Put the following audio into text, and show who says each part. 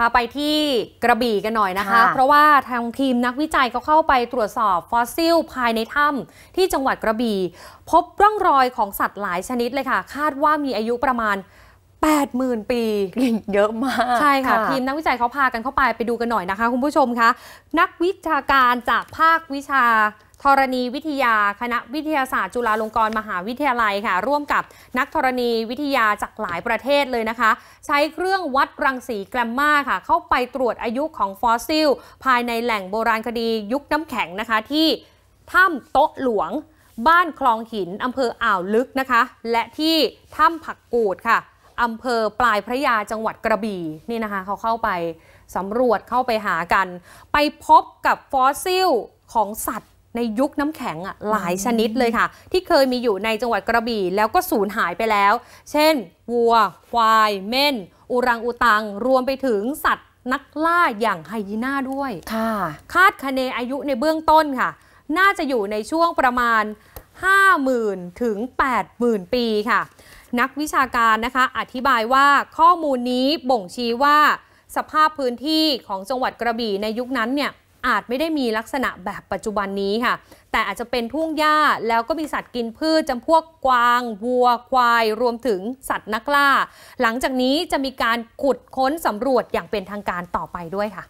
Speaker 1: พาไปที่กระบี่กันหน่อยนะคะ เพราะว่าทางทีมนักวิจัยเขาเข้าไปตรวจสอบฟอสซิลภายในถ้ำที่จังหวัดกระบี่พบร่องรอยของสัตว์หลายชนิดเลยค่ะ คาดว่ามีอายุประมาณ 80,000 ปี เยอะมากใช่ค่ะทีมนักวิจัยเขาพากันเข้าไปไปดูกันหน่อยนะคะคุณผู้ชมคะนักวิชาการจากภาควิชาธรณีวิทยาคณะวิทยาศาสตร์จุฬาลงกรณ์มหาวิทยาลัยค่ะ ร่วมกับนักธรณีวิทยาจากหลายประเทศเลยนะคะ ใช้เครื่องวัดรังสีแกรมมาค่ะ เข้าไปตรวจอายุของฟอสซิล ภายในแหล่งโบราณคดียุคน้ำแข็งนะคะที่ถ้ำโต๊ะหลวง บ้านคลองหินอำเภออ่าวลึกนะคะ และที่ถ้ำผักกูดค่ะอำเภอปลายพระยาจังหวัดกระบี่นี่นะคะเขาเข้าไปสำรวจเข้าไปหากัน ไปพบกับฟอสซิลของสัตว์ในยุคน้ำแข็งอ่ะหลายชนิดเลยค่ะ ที่เคยมีอยู่ในจังหวัดกระบี่แล้วก็สูญหายไปแล้ว เช่น วัวควายเม่น อุรังอุตัง รวมไปถึงสัตว์นักล่าอย่างไฮยีน่าด้วยค่ะ คาดคะเนอายุในเบื้องต้นค่ะ น่าจะอยู่ในช่วงประมาณ 50,000ถึง80,000ปีค่ะ นักวิชาการนะคะอธิบายว่าข้อมูลนี้บ่งชี้ว่าสภาพพื้นที่ของจังหวัดกระบี่ในยุคนั้นเนี่ยอาจไม่ได้มีลักษณะแบบปัจจุบันนี้ค่ะ แต่อาจจะเป็นทุ่งหญ้าแล้วก็มีสัตว์กินพืชจำพวกกวาง วัวควาย รวมถึงสัตว์นักล่า หลังจากนี้จะมีการขุดค้นสำรวจอย่างเป็นทางการต่อไปด้วยค่ะ